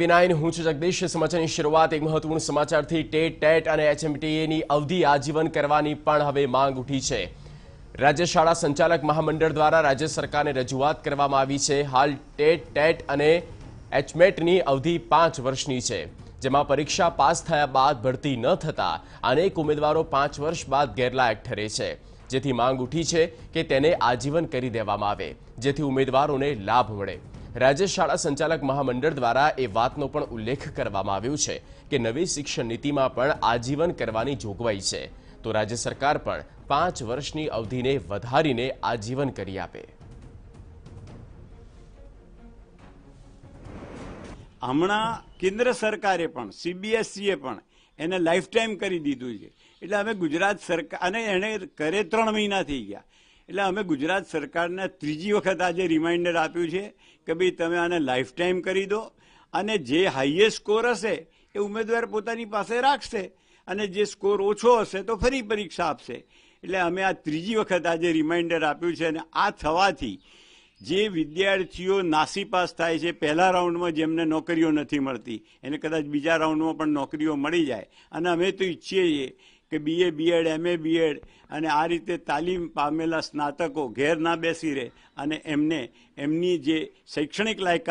વિનાયન હું છું જગદીશ સમાચારની શરૂઆત એક મહત્વપૂર્ણ સમાચારથી ટેટ ટેટ અને એચએમટીએની અવધિ આજીવન કરવાની પણ હવે માંગ ઉઠી છે રાજ્ય શાળા સંચાલક મહામંડળ દ્વારા રાજ્ય સરકારને રજૂઆત કરવામાં આવી છે હાલ ટેટ ટેટ અને એચમેટની e અવધિ પાંચ વર્ષની છે જેમાં પરીક્ષા પાસ થયા બાદ ભરતી ન થતાં અનેક ઉમેદવારો પાંચ વર્ષ બાદ ગેરલાયક ઠરે છે જેથી માંગ ઉઠી છે કે તેને આજીવન કરી દેવામાં આવે જેથી ઉમેદવારોને લાભ મળે રાજ્ય શાળા સંચાલક મહામંડળ દ્વારા એ વાતનો પણ ઉલ્લેખ કરવામાં આવ્યો છે કે નવી શિક્ષણ નીતિમાં પણ આજીવન કરવાની જોગવાઈ છે તો રાજ્ય સરકાર પણ પાંચ વર્ષની અવધિને વધારીને આજીવન કરી આપે હમણાં કેન્દ્ર સરકારે પણ સીબીએસસીએ e પણ એને લાઈફ ટાઈમ કરી દીધું છે એટલે હવે ગુજરાત સરકાર અને એને કરે ત્રણ મહિના થઈ ગયા એટલે અમે ગુજરાત સરકારને ત્રીજી વખત આજે રિમાઇન્ડર આપ્યું છે કે ભાઈ તમે આને લાઈફ ટાઈમ કરી દો અને જે હાઈએસ્ટ સ્કોર હશે એ ઉમેદવાર પોતાની પાસે રાખશે અને જે સ્કોર ઓછો હશે તો ફરી પરીક્ષા આપશે એટલે અમે આ ત્રીજી વખત આજે રિમાઇન્ડર આપ્યું છે અને આ થવાથી જે વિદ્યાર્થીઓ નાસી પાસ થાય છે પહેલા રાઉન્ડમાં જેમને નોકરીઓ નથી મળતી એને કદાચ બીજા રાઉન્ડમાં પણ નોકરીઓ મળી જાય અને અમે તો ઈચ્છીએ છીએ કે BA BEd M A BEd અને આ રીતે તાલીમ પામેલા સ્નાતકો ઘેર ના બેસી રહે અને એમને એમની જે શૈક્ષણિક લાયકાત